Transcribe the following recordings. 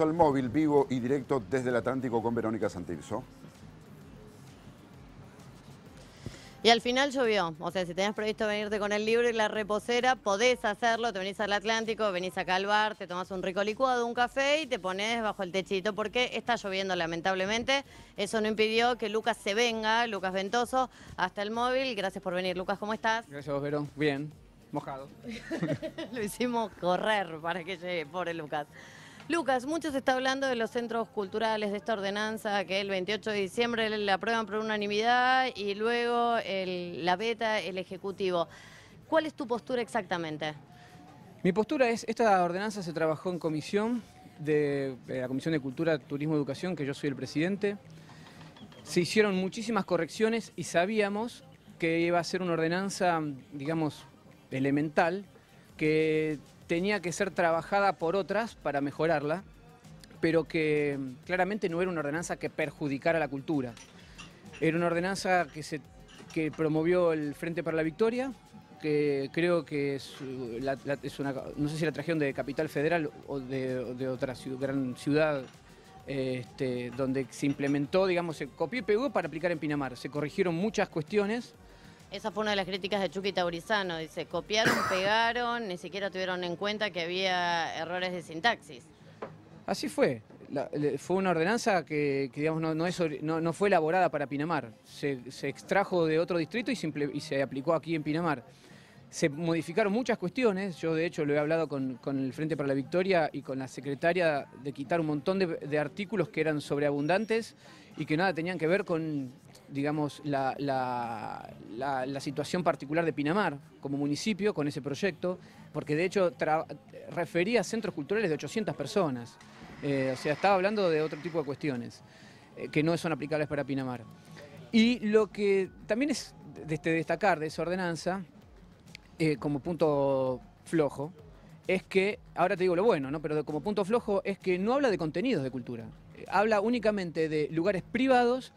al móvil vivo y directo desde el Atlántico con Verónica Santirso. Y al final llovió, o sea, si tenías previsto venirte con el libro y la reposera, podés hacerlo, te venís al Atlántico, venís a calvar, te tomás un rico licuado, un café y te pones bajo el techito porque está lloviendo lamentablemente. Eso no impidió que Lucas se venga, Lucas Ventoso, hasta el móvil. Gracias por venir. Lucas, ¿cómo estás? Gracias, Verón. Bien, mojado. Lo hicimos correr para que llegue, pobre Lucas. Lucas, mucho se está hablando de los centros culturales, de esta ordenanza que el 28 de diciembre la aprueban por unanimidad y luego la beta, el Ejecutivo. ¿Cuál es tu postura exactamente? Mi postura es, esta ordenanza se trabajó en comisión de, de la Comisión de Cultura, Turismo y Educación, que yo soy el presidente. Se hicieron muchísimas correcciones y sabíamos que iba a ser una ordenanza, digamos, elemental, que tenía que ser trabajada por otras para mejorarla, pero que mm, claramente no era una ordenanza que perjudicara la cultura. Era una ordenanza que, se, que promovió el Frente para la Victoria, que creo que es, uh, una, no sé si la trajeron de Capital Federal o de, otra gran ciudad, este, donde se implementó, digamos, se copió y pegó para aplicar en Pinamar. Se corrigieron muchas cuestiones esa fue una de las críticas de Chucky Taurizano. Dice, copiaron, pegaron, ni siquiera tuvieron en cuenta que había errores de sintaxis. Así fue. fue una ordenanza que, digamos, no, fue elaborada para Pinamar. Se, extrajo de otro distrito y se aplicó aquí en Pinamar se modificaron muchas cuestiones. Yo, de hecho, lo he hablado con, el Frente para la Victoria y con la secretaria de quitar un montón de, artículos que eran sobreabundantes y que nada tenían que ver con, digamos, la, situación particular de Pinamar como municipio con ese proyecto, porque de hecho refería a centros culturales de 800 personas. Eh, o sea, estaba hablando de otro tipo de cuestiones eh, que no son aplicables para Pinamar. Y lo que también es este, destacar de esa ordenanza eh, como punto flojo es que, ahora te digo lo bueno, ¿no? pero como punto flojo es que no habla de contenidos de cultura, habla únicamente de lugares privados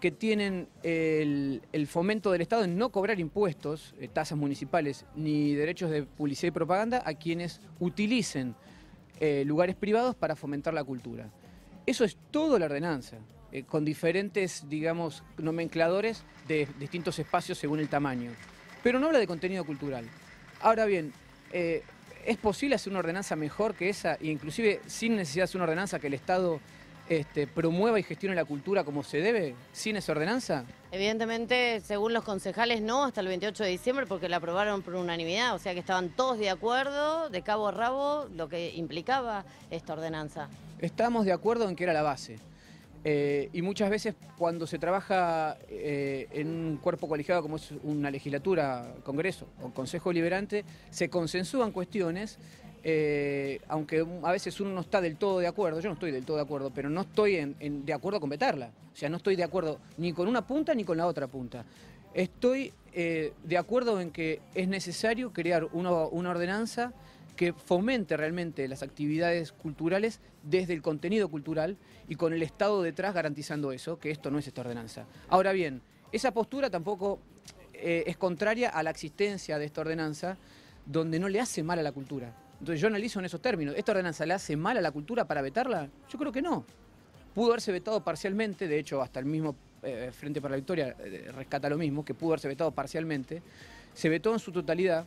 que tienen el, fomento del Estado en no cobrar impuestos, eh, tasas municipales ni derechos de publicidad y propaganda a quienes utilicen eh, lugares privados para fomentar la cultura. Eso es todo la ordenanza, con diferentes, digamos, nomencladores de distintos espacios según el tamaño pero no habla de contenido cultural. Ahora bien, eh, ¿es posible hacer una ordenanza mejor que esa? E inclusive sin necesidad de hacer una ordenanza que el Estado este, promueva y gestione la cultura como se debe, sin esa ordenanza? Evidentemente, según los concejales, no, hasta el 28 de diciembre, porque la aprobaron por unanimidad, o sea que estaban todos de acuerdo, de cabo a rabo, lo que implicaba esta ordenanza. Estamos de acuerdo en que era la base. Eh, y muchas veces cuando se trabaja eh, en un cuerpo colegiado como es una legislatura, Congreso o Consejo Liberante, se consensúan cuestiones, eh, aunque a veces uno no está del todo de acuerdo, yo no estoy del todo de acuerdo, pero no estoy de acuerdo con vetarla, o sea, no estoy de acuerdo ni con una punta ni con la otra punta. Estoy de acuerdo en que es necesario crear una ordenanza que fomente realmente las actividades culturales desde el contenido cultural y con el Estado detrás garantizando eso, que esto no es esta ordenanza. Ahora bien, esa postura tampoco eh, es contraria a la existencia de esta ordenanza, donde no le hace mal a la cultura. Entonces yo analizo en esos términos, ¿esta ordenanza le hace mal a la cultura para vetarla? Yo creo que no. Pudo haberse vetado parcialmente, de hecho hasta el mismo eh, Frente para la Victoria eh, rescata lo mismo, que pudo haberse vetado parcialmente, se vetó en su totalidad,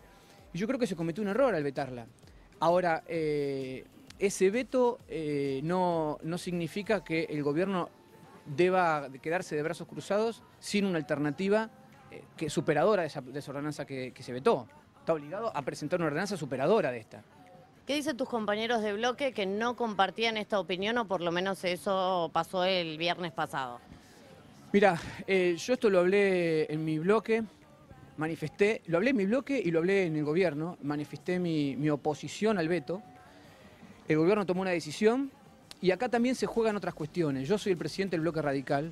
y yo creo que se cometió un error al vetarla. Ahora, ese veto eh, no, significa que el gobierno deba quedarse de brazos cruzados sin una alternativa eh, que superadora de esa, ordenanza que, se vetó. Está obligado a presentar una ordenanza superadora de esta. ¿Qué dicen tus compañeros de bloque que no compartían esta opinión o por lo menos eso pasó el viernes pasado? Mira, eh, yo esto lo hablé en mi bloque, manifesté, lo hablé en mi bloque y lo hablé en el gobierno, manifesté mi oposición al veto el gobierno tomó una decisión y acá también se juegan otras cuestiones. Yo soy el presidente del bloque radical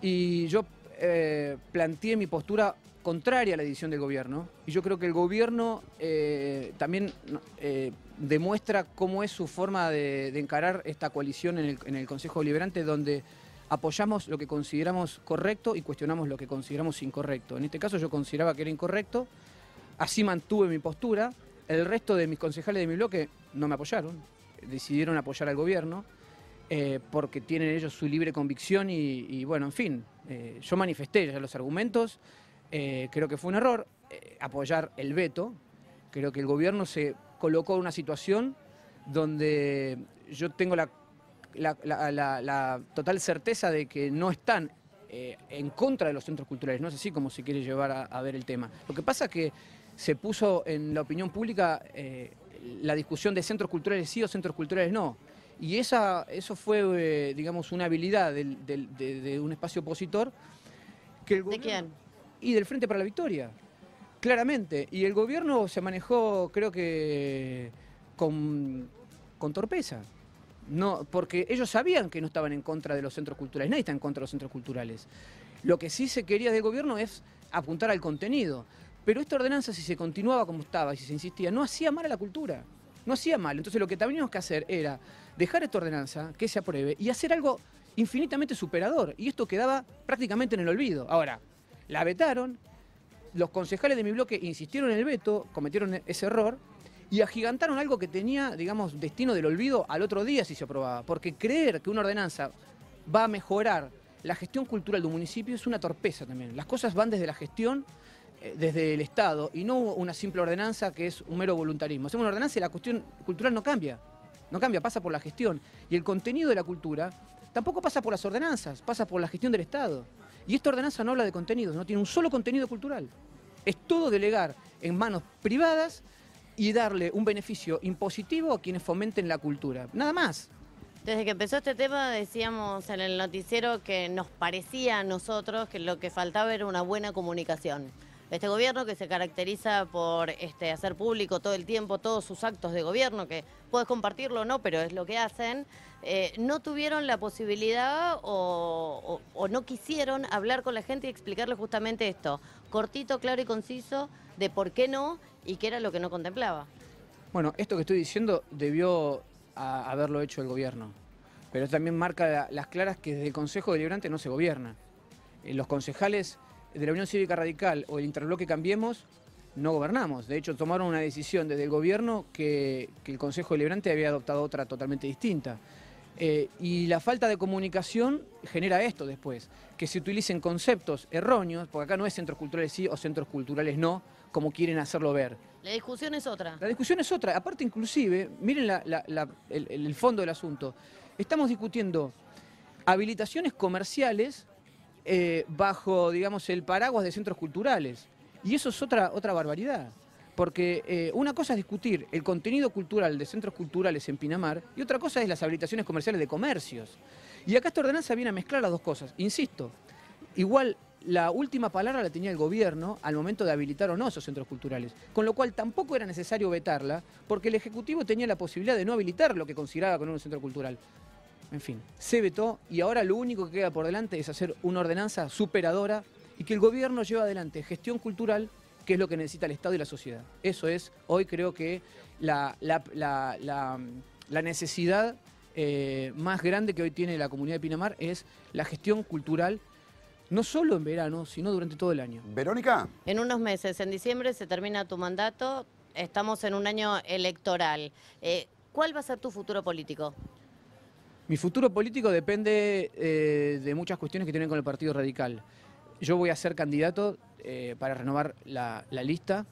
y yo eh, planteé mi postura contraria a la decisión del gobierno y yo creo que el gobierno eh, también eh, demuestra cómo es su forma de, encarar esta coalición en el, Consejo Deliberante donde apoyamos lo que consideramos correcto y cuestionamos lo que consideramos incorrecto. En este caso yo consideraba que era incorrecto, así mantuve mi postura, el resto de mis concejales de mi bloque no me apoyaron, decidieron apoyar al gobierno, eh, porque tienen ellos su libre convicción y, bueno, en fin, eh, yo manifesté ya los argumentos, eh, creo que fue un error apoyar el veto, creo que el gobierno se colocó en una situación donde yo tengo la, total certeza de que no están en contra de los centros culturales, no es así como se quiere llevar a, a ver el tema. Lo que pasa es que se puso en la opinión pública la discusión de centros culturales sí o centros culturales no. Y esa, eso fue, eh, digamos, una habilidad de, un espacio opositor. Que ¿De quién? Y del Frente para la Victoria, claramente. Y el gobierno se manejó, creo que, con, torpeza. No, porque ellos sabían que no estaban en contra de los centros culturales, nadie está en contra de los centros culturales. Lo que sí se quería del gobierno es apuntar al contenido. Pero esta ordenanza, si se continuaba como estaba y si se insistía, no hacía mal a la cultura. No hacía mal. Entonces lo que teníamos que hacer era dejar esta ordenanza, que se apruebe, y hacer algo infinitamente superador. Y esto quedaba prácticamente en el olvido. Ahora, la vetaron, los concejales de mi bloque insistieron en el veto, cometieron ese error, y agigantaron algo que tenía, digamos, destino del olvido al otro día si se aprobaba. Porque creer que una ordenanza va a mejorar la gestión cultural de un municipio es una torpeza también. Las cosas van desde la gestión eh, desde el Estado y no una simple ordenanza que es un mero voluntarismo. Es una ordenanza y la cuestión cultural no cambia, no cambia, pasa por la gestión. Y el contenido de la cultura tampoco pasa por las ordenanzas, pasa por la gestión del Estado. Y esta ordenanza no habla de contenidos, no tiene un solo contenido cultural. Es todo delegar en manos privadas y darle un beneficio impositivo a quienes fomenten la cultura. Nada más. Desde que empezó este tema decíamos en el noticiero que nos parecía a nosotros que lo que faltaba era una buena comunicación este gobierno que se caracteriza por este, hacer público todo el tiempo todos sus actos de gobierno, que puedes compartirlo o no, pero es lo que hacen, eh, no tuvieron la posibilidad o, no quisieron hablar con la gente y explicarle justamente esto, cortito, claro y conciso, de por qué no y qué era lo que no contemplaba. Bueno, esto que estoy diciendo debió haberlo hecho el gobierno, pero también marca las claras que desde el Consejo Deliberante no se gobierna. Eh, los concejales de la Unión Cívica Radical o el interbloque Cambiemos no gobernamos. De hecho, tomaron una decisión desde el gobierno que, el Consejo Deliberante había adoptado otra totalmente distinta. Eh, y la falta de comunicación genera esto después, que se utilicen conceptos erróneos, porque acá no es centros culturales sí o centros culturales no, como quieren hacerlo ver. La discusión es otra. La discusión es otra. Aparte, inclusive, miren el fondo del asunto. Estamos discutiendo habilitaciones comerciales eh, bajo, digamos, el paraguas de centros culturales. Y eso es otra, otra barbaridad. Porque eh, una cosa es discutir el contenido cultural de centros culturales en Pinamar y otra cosa es las habilitaciones comerciales de comercios. Y acá esta ordenanza viene a mezclar las dos cosas. Insisto, igual la última palabra la tenía el gobierno al momento de habilitar o no esos centros culturales, con lo cual tampoco era necesario vetarla, porque el Ejecutivo tenía la posibilidad de no habilitar lo que consideraba con un centro cultural. En fin, se vetó y ahora lo único que queda por delante es hacer una ordenanza superadora y que el gobierno lleve adelante gestión cultural, que es lo que necesita el Estado y la sociedad. Eso es, hoy creo que la, necesidad eh, más grande que hoy tiene la comunidad de Pinamar es la gestión cultural no solo en verano, sino durante todo el año. Verónica. En unos meses, en diciembre se termina tu mandato, estamos en un año electoral. Eh, ¿Cuál va a ser tu futuro político? Mi futuro político depende eh, de muchas cuestiones que tienen con el Partido Radical. Yo voy a ser candidato eh, para renovar la, lista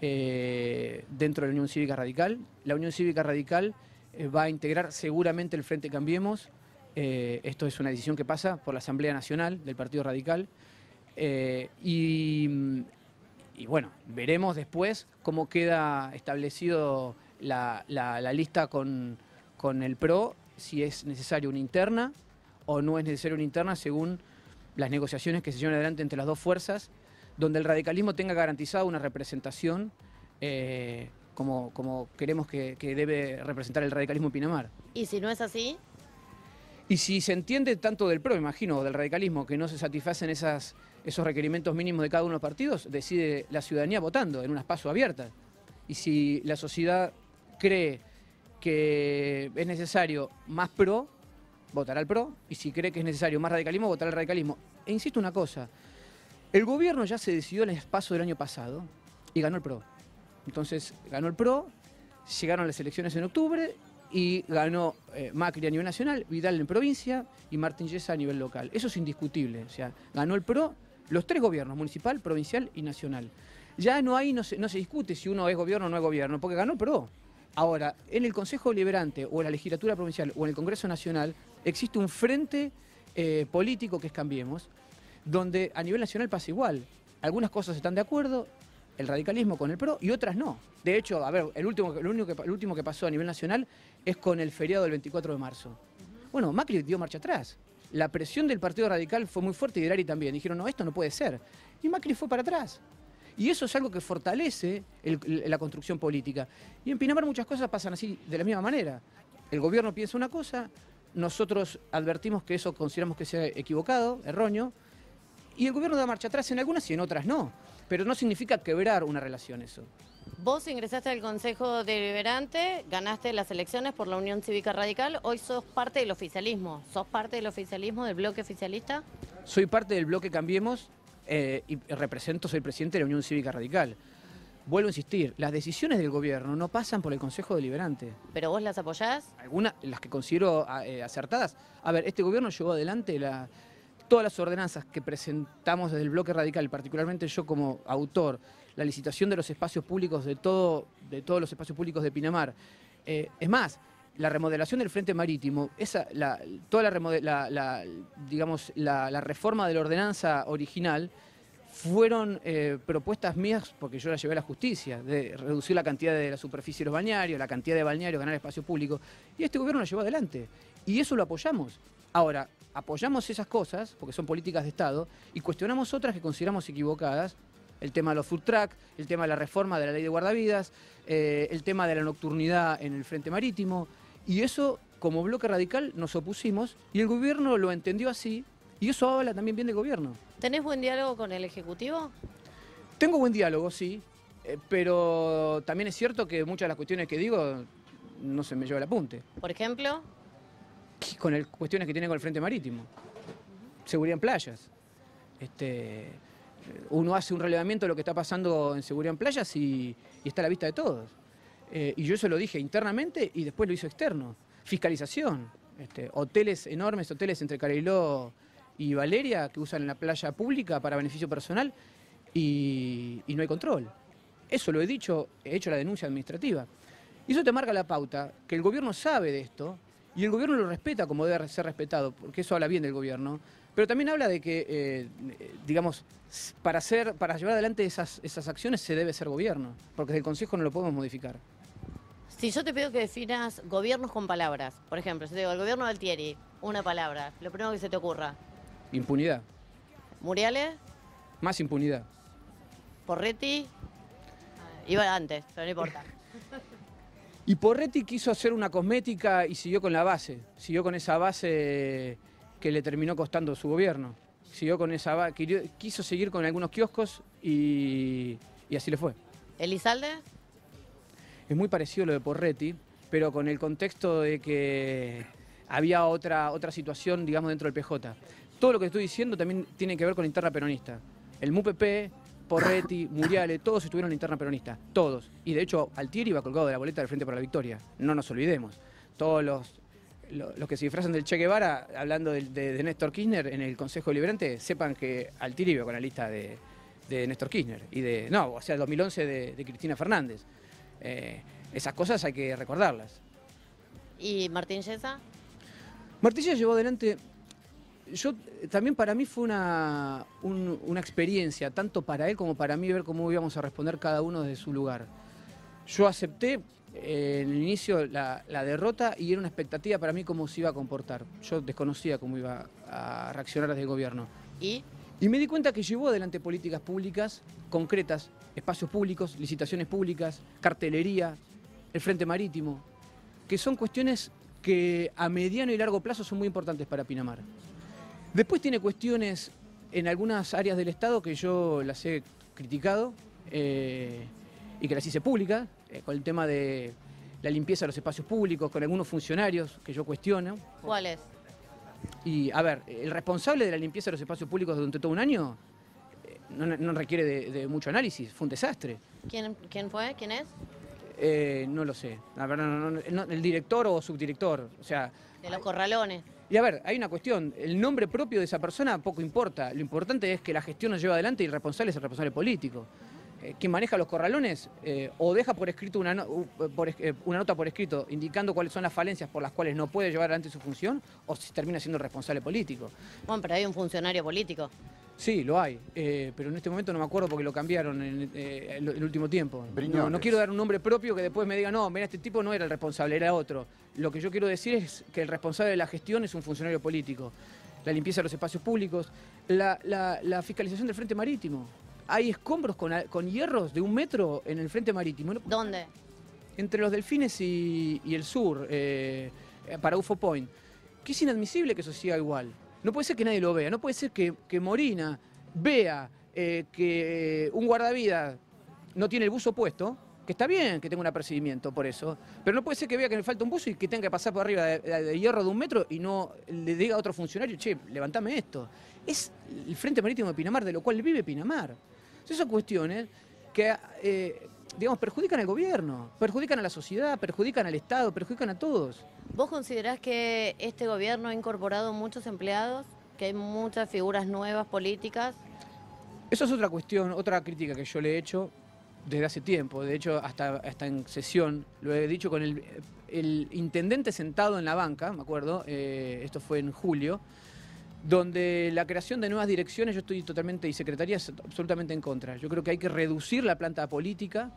eh, dentro de la Unión Cívica Radical. La Unión Cívica Radical va a integrar seguramente el Frente Cambiemos. esto es una decisión que pasa por la Asamblea Nacional del Partido Radical. Y, bueno, veremos después cómo queda establecido la, lista con el PRO si es necesaria una interna o no es necesaria una interna según las negociaciones que se llevan adelante entre las dos fuerzas, donde el radicalismo tenga garantizada una representación eh, como, como, queremos que, debe representar el radicalismo en Pinamar. ¿Y si no es así? Y si se entiende tanto del PRO, imagino, del radicalismo, que no se satisfacen esas, esos requerimientos mínimos de cada uno de los partidos, decide la ciudadanía votando en unas pasos abiertas. Y si la sociedad cree que es necesario más pro, votará al pro, y si cree que es necesario más radicalismo, votará al radicalismo. E insisto una cosa, el gobierno ya se decidió en el espacio del año pasado y ganó el PRO. Entonces ganó el PRO, llegaron las elecciones en octubre y ganó eh, Macri a nivel nacional, Vidal en provincia y Martín Yesa a nivel local. Eso es indiscutible, o sea, ganó el PRO los tres gobiernos, municipal, provincial y nacional. Ya no hay, no se, no se discute si uno es gobierno o no es gobierno, porque ganó el PRO. Ahora, en el Consejo Deliberante o en la Legislatura Provincial o en el Congreso Nacional existe un frente eh, político que es Cambiemos, donde a nivel nacional pasa igual. Algunas cosas están de acuerdo, el radicalismo con el PRO y otras no. De hecho, a ver, el último, que, el último que pasó a nivel nacional es con el feriado del 24 de marzo. Bueno, Macri dio marcha atrás. La presión del Partido Radical fue muy fuerte y de también. Dijeron, no, esto no puede ser. Y Macri fue para atrás. Y eso es algo que fortalece la construcción política. Y en Pinamar muchas cosas pasan así, de la misma manera. El gobierno piensa una cosa, nosotros advertimos que eso consideramos que sea equivocado, erróneo, y el gobierno da marcha atrás en algunas y en otras no. Pero no significa quebrar una relación eso. Vos ingresaste al Consejo Deliberante, ganaste las elecciones por la Unión Cívica Radical, hoy sos parte del oficialismo. ¿Sos parte del oficialismo, del bloque oficialista? Soy parte del bloque Cambiemos, eh, y represento, soy presidente de la Unión Cívica Radical. Vuelvo a insistir, las decisiones del gobierno no pasan por el Consejo Deliberante. ¿Pero vos las apoyás? Algunas, las que considero ah, eh, acertadas. A ver, este gobierno llevó adelante todas las ordenanzas que presentamos desde el bloque radical, particularmente yo como autor, la licitación de los espacios públicos de, todo, de todos los espacios públicos de Pinamar. Eh, es más, la remodelación del frente marítimo, esa, la, toda la, digamos, la, reforma de la ordenanza original fueron eh, propuestas mías, porque yo las llevé a la justicia, de reducir la cantidad de la superficie de los bañarios la cantidad de balnearios, ganar espacio público, y este gobierno lo llevó adelante, y eso lo apoyamos. Ahora, apoyamos esas cosas, porque son políticas de Estado, y cuestionamos otras que consideramos equivocadas, el tema de los food track, el tema de la reforma de la ley de guardavidas, eh, el tema de la nocturnidad en el frente marítimo, y eso, como bloque radical, nos opusimos y el gobierno lo entendió así y eso habla también bien del gobierno. ¿Tenés buen diálogo con el Ejecutivo? Tengo buen diálogo, sí, eh, pero también es cierto que muchas de las cuestiones que digo no se me lleva el apunte. ¿Por ejemplo? Con el, cuestiones que tienen con el Frente Marítimo. Seguridad en playas. Este, eh, uno hace un relevamiento de lo que está pasando en seguridad en playas y está a la vista de todos. Eh, y yo eso lo dije internamente y después lo hizo externo. Fiscalización. Este, hoteles enormes, hoteles entre Cariló y Valeria que usan la playa pública para beneficio personal y, no hay control. Eso lo he dicho, he hecho la denuncia administrativa. Y eso te marca la pauta, que el gobierno sabe de esto y el gobierno lo respeta como debe ser respetado, porque eso habla bien del gobierno. Pero también habla de que, eh, digamos, para, hacer, para llevar adelante esas, esas acciones se debe ser gobierno, porque desde el Consejo no lo podemos modificar. Si yo te pido que definas gobiernos con palabras, por ejemplo, si te digo, el gobierno de Altieri, una palabra, lo primero que se te ocurra. Impunidad. ¿Muriales? Más impunidad. ¿Porretti? Ah, iba antes, pero no importa. y Porretti quiso hacer una cosmética y siguió con la base, siguió con esa base que le terminó costando su gobierno. Siguió con esa base, quiso seguir con algunos kioscos y así le fue. ¿Elizalde? Es muy parecido lo de Porretti, pero con el contexto de que había otra, otra situación, digamos, dentro del PJ. Todo lo que estoy diciendo también tiene que ver con la interna peronista. El MUPP, Porretti, Muriale, todos estuvieron en interna peronista, todos. Y de hecho, Altieri iba colgado de la boleta del Frente para la Victoria, no nos olvidemos. Todos los, los, que se disfrazan del Che Guevara, hablando de, Néstor Kirchner en el Consejo Liberante, sepan que Altieri iba con la lista de, Néstor Kirchner y de, no, o sea, el 2011 de Cristina Fernández. Eh, esas cosas hay que recordarlas. ¿Y Martín Yesa? Martín Yesa llevó adelante... Yo, también para mí fue una, una experiencia, tanto para él como para mí, ver cómo íbamos a responder cada uno desde su lugar. Yo acepté eh, en el inicio la, la, derrota y era una expectativa para mí cómo se iba a comportar. Yo desconocía cómo iba a reaccionar desde el gobierno. ¿Y? Y me di cuenta que llevó adelante políticas públicas concretas espacios públicos, licitaciones públicas, cartelería, el frente marítimo, que son cuestiones que a mediano y largo plazo son muy importantes para Pinamar. Después tiene cuestiones en algunas áreas del Estado que yo las he criticado eh, y que las hice públicas, eh, con el tema de la limpieza de los espacios públicos, con algunos funcionarios que yo cuestiono. ¿Cuáles? Y a ver, el responsable de la limpieza de los espacios públicos durante todo un año no, requiere de, mucho análisis, fue un desastre. ¿Quién, fue? ¿Quién es? Eh, no lo sé, la verdad, el director o subdirector, o sea... De los corralones. Y a ver, hay una cuestión, el nombre propio de esa persona poco importa, lo importante es que la gestión nos lleva adelante y el responsable es el responsable político. ¿Quién eh, quien maneja los corralones eh, o deja por escrito una, una, nota por escrito indicando cuáles son las falencias por las cuales no puede llevar adelante su función o si termina siendo responsable político. Bueno, pero hay un funcionario político. Sí, lo hay, eh, pero en este momento no me acuerdo porque lo cambiaron en eh, el, último tiempo. No, quiero dar un nombre propio que después me diga, no, mira, este tipo no era el responsable, era otro. Lo que yo quiero decir es que el responsable de la gestión es un funcionario político. La limpieza de los espacios públicos, la, fiscalización del frente marítimo. Hay escombros con, hierros de un metro en el frente marítimo. ¿Dónde? Entre los delfines y, el sur, eh, para UFO Point. Que es inadmisible que eso siga igual. No puede ser que nadie lo vea, no puede ser que, Morina vea eh, que eh, un guardavidas no tiene el buzo puesto, que está bien que tenga un apercibimiento por eso, pero no puede ser que vea que le falta un buzo y que tenga que pasar por arriba de, hierro de un metro y no le diga a otro funcionario, che, levantame esto. Es el Frente Marítimo de Pinamar, de lo cual vive Pinamar. Son esas cuestiones que eh, digamos, perjudican al gobierno, perjudican a la sociedad, perjudican al Estado, perjudican a todos. ¿Vos considerás que este gobierno ha incorporado muchos empleados, que hay muchas figuras nuevas políticas? Eso es otra cuestión, otra crítica que yo le he hecho desde hace tiempo, de hecho hasta, en sesión, lo he dicho con el, intendente sentado en la banca, me acuerdo, eh, esto fue en julio, donde la creación de nuevas direcciones, yo estoy totalmente, y es absolutamente en contra. Yo creo que hay que reducir la planta política,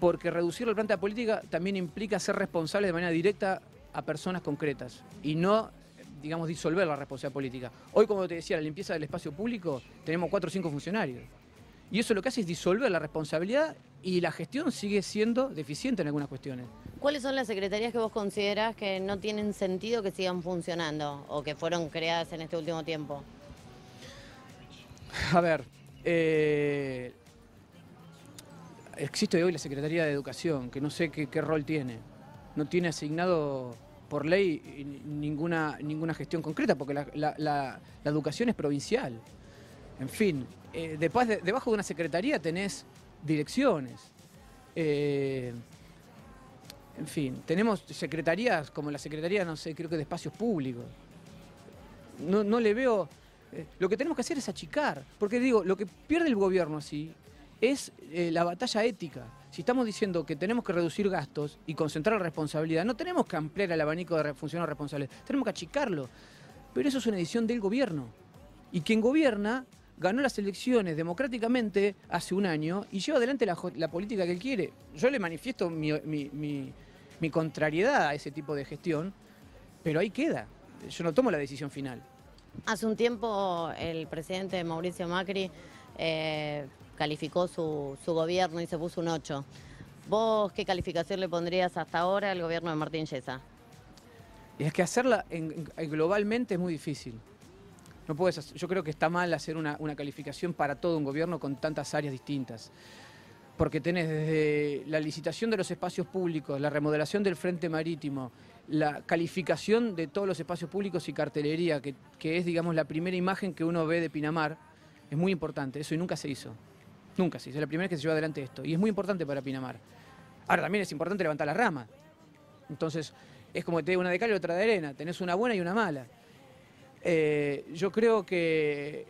porque reducir la planta política también implica ser responsable de manera directa a personas concretas y no digamos, disolver la responsabilidad política. Hoy, como te decía, la limpieza del espacio público, tenemos cuatro o cinco funcionarios. Y eso lo que hace es disolver la responsabilidad y la gestión sigue siendo deficiente en algunas cuestiones. ¿Cuáles son las secretarías que vos considerás que no tienen sentido que sigan funcionando o que fueron creadas en este último tiempo? A ver, eh, existe hoy la Secretaría de Educación, que no sé qué, rol tiene. No tiene asignado por ley ninguna, ninguna gestión concreta, porque la, educación es provincial. En fin, eh, de, debajo de una secretaría tenés direcciones. Eh, en fin, tenemos secretarías como la Secretaría, no sé, creo que de Espacios Públicos. No, le veo... Eh, lo que tenemos que hacer es achicar, porque digo, lo que pierde el gobierno así es eh, la batalla ética. Si estamos diciendo que tenemos que reducir gastos y concentrar la responsabilidad, no tenemos que ampliar el abanico de funcionarios responsables, tenemos que achicarlo. Pero eso es una edición del gobierno. Y quien gobierna ganó las elecciones democráticamente hace un año y lleva adelante la, política que él quiere. Yo le manifiesto mi mi contrariedad a ese tipo de gestión, pero ahí queda. Yo no tomo la decisión final. Hace un tiempo el presidente Mauricio Macri eh, calificó su, gobierno y se puso un 8. ¿Vos qué calificación le pondrías hasta ahora al gobierno de Martín Yesa? Y es que hacerla globalmente es muy difícil. No yo creo que está mal hacer una, una calificación para todo un gobierno con tantas áreas distintas porque tenés desde la licitación de los espacios públicos, la remodelación del frente marítimo, la calificación de todos los espacios públicos y cartelería, que, es, digamos, la primera imagen que uno ve de Pinamar, es muy importante, eso nunca se hizo. Nunca se hizo, es la primera vez que se lleva adelante esto, y es muy importante para Pinamar. Ahora también es importante levantar la rama. Entonces, es como que te una de cal y otra de arena, tenés una buena y una mala. Eh, yo creo que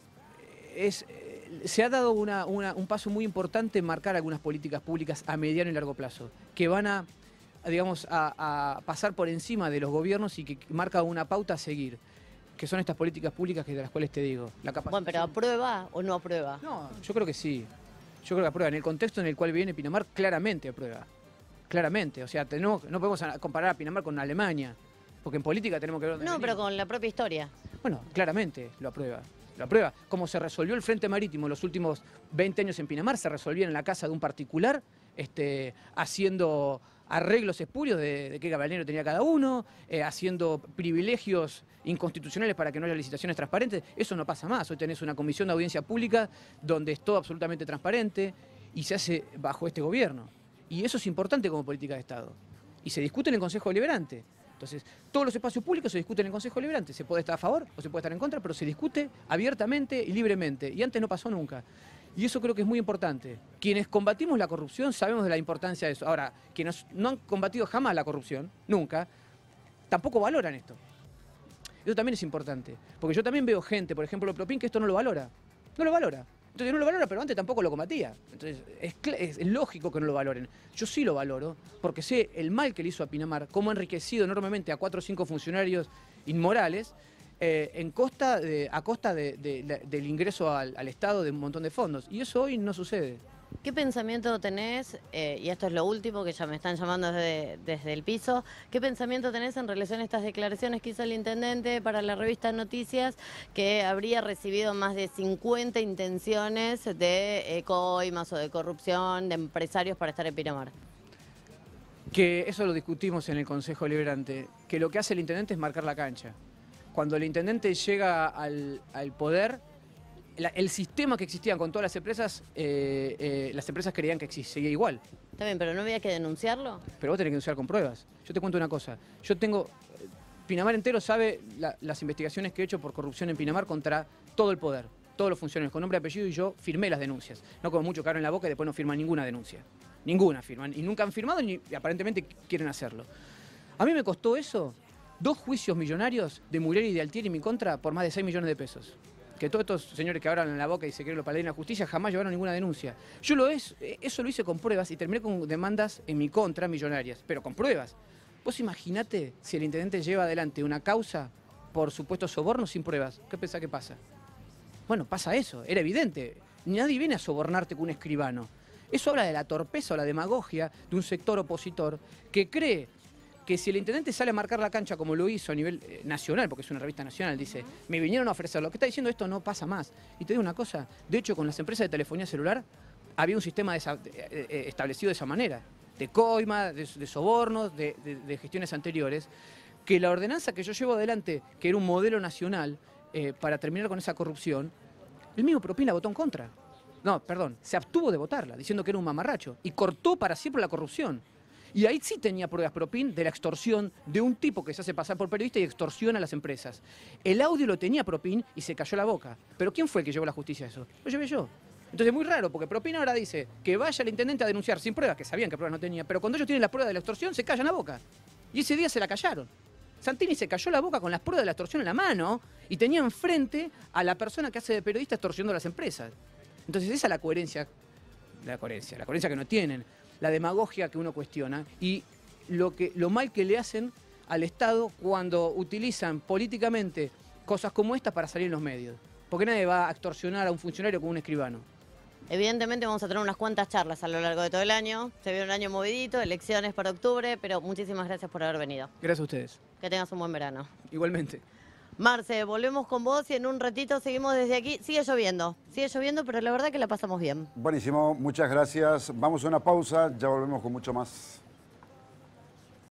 es se ha dado un paso muy importante en marcar algunas políticas públicas a mediano y largo plazo, que van a, digamos, a, pasar por encima de los gobiernos y que marca una pauta a seguir que son estas políticas públicas que de las cuales te digo. La bueno, pero ¿aprueba o no aprueba? No, yo creo que sí. Yo creo que aprueba. En el contexto en el cual viene Pinamar, claramente aprueba. Claramente. O sea, no podemos comparar a Pinamar con Alemania. Porque en política tenemos que ver. No, pero con la propia historia. Bueno, claramente lo aprueba la prueba, como se resolvió el frente marítimo en los últimos 20 años en Pinamar, se resolvía en la casa de un particular, este, haciendo arreglos espurios de, qué caballero tenía cada uno, eh, haciendo privilegios inconstitucionales para que no haya licitaciones transparentes. Eso no pasa más. Hoy tenés una comisión de audiencia pública donde es todo absolutamente transparente y se hace bajo este gobierno. Y eso es importante como política de Estado. Y se discute en el Consejo Deliberante. Entonces, todos los espacios públicos se discuten en el Consejo Liberante. Se puede estar a favor o se puede estar en contra, pero se discute abiertamente y libremente. Y antes no pasó nunca. Y eso creo que es muy importante. Quienes combatimos la corrupción sabemos de la importancia de eso. Ahora, quienes no han combatido jamás la corrupción, nunca, tampoco valoran esto. Eso también es importante. Porque yo también veo gente, por ejemplo, Propin, que esto no lo valora. No lo valora. Entonces no lo valoro, pero antes tampoco lo combatía. Entonces es, lógico que no lo valoren. Yo sí lo valoro, porque sé el mal que le hizo a Pinamar, cómo ha enriquecido enormemente a cuatro o cinco funcionarios inmorales eh, a costa del ingreso al Estado de un montón de fondos. Y eso hoy no sucede. ¿Qué pensamiento tenés, eh, y esto es lo último que ya me están llamando desde, el piso, qué pensamiento tenés en relación a estas declaraciones que hizo el intendente para la revista Noticias, que habría recibido más de 50 intenciones de eh, coimas o de corrupción de empresarios para estar en Pinamar? Que eso lo discutimos en el Consejo Liberante, que lo que hace el intendente es marcar la cancha. Cuando el intendente llega al, al poder, el sistema que existía con todas las empresas, eh, eh, las empresas creían que seguía igual. Está bien, pero no había que denunciarlo. Pero vos tenés que denunciar con pruebas. Yo te cuento una cosa. Yo tengo. Eh, Pinamar entero sabe las investigaciones que he hecho por corrupción en Pinamar contra todo el poder, todos los funcionarios, con nombre y apellido, y yo firmé las denuncias. No como mucho caro en la boca y después no firman ninguna denuncia. Ninguna firman. Y nunca han firmado ni aparentemente quieren hacerlo. A mí me costó eso dos juicios millonarios de Muriel y de Altieri en mi contra por más de 6 millones de pesos que todos estos señores que hablan en la boca y se quieren los paladines de la justicia jamás llevaron ninguna denuncia. Yo lo es, eh, eso lo hice con pruebas y terminé con demandas en mi contra millonarias, pero con pruebas. Vos imaginate si el intendente lleva adelante una causa por supuesto soborno sin pruebas. ¿Qué pensás que pasa? Bueno, pasa eso, era evidente. Nadie viene a sobornarte con un escribano. Eso habla de la torpeza o la demagogia de un sector opositor que cree que si el intendente sale a marcar la cancha como lo hizo a nivel eh, nacional, porque es una revista nacional, dice, me vinieron a ofrecer lo que está diciendo esto no pasa más. Y te digo una cosa, de hecho con las empresas de telefonía celular había un sistema eh, eh, establecido de esa manera, de coima, de, sobornos, de, gestiones anteriores, que la ordenanza que yo llevo adelante, que era un modelo nacional para terminar con esa corrupción, el mismo propina votó en contra. No, perdón, se abstuvo de votarla, diciendo que era un mamarracho, y cortó para siempre la corrupción. Y ahí sí tenía pruebas Propin de la extorsión de un tipo que se hace pasar por periodista y extorsiona a las empresas. El audio lo tenía Propín y se cayó la boca. Pero ¿quién fue el que llevó la justicia a eso? Lo llevé yo. Entonces es muy raro, porque Propin ahora dice que vaya el intendente a denunciar sin pruebas, que sabían que pruebas no tenía, pero cuando ellos tienen las pruebas de la extorsión se callan la boca. Y ese día se la callaron. Santini se cayó la boca con las pruebas de la extorsión en la mano y tenía enfrente a la persona que hace de periodista extorsionando a las empresas. Entonces esa es la coherencia, la coherencia, la coherencia que no tienen la demagogia que uno cuestiona y lo, que, lo mal que le hacen al Estado cuando utilizan políticamente cosas como estas para salir en los medios. Porque nadie va a extorsionar a un funcionario como un escribano. Evidentemente vamos a tener unas cuantas charlas a lo largo de todo el año. Se viene un año movidito, elecciones para octubre, pero muchísimas gracias por haber venido. Gracias a ustedes. Que tengas un buen verano. Igualmente. Marce, volvemos con vos y en un ratito seguimos desde aquí. Sigue lloviendo, sigue lloviendo, pero la verdad que la pasamos bien. Buenísimo, muchas gracias. Vamos a una pausa, ya volvemos con mucho más.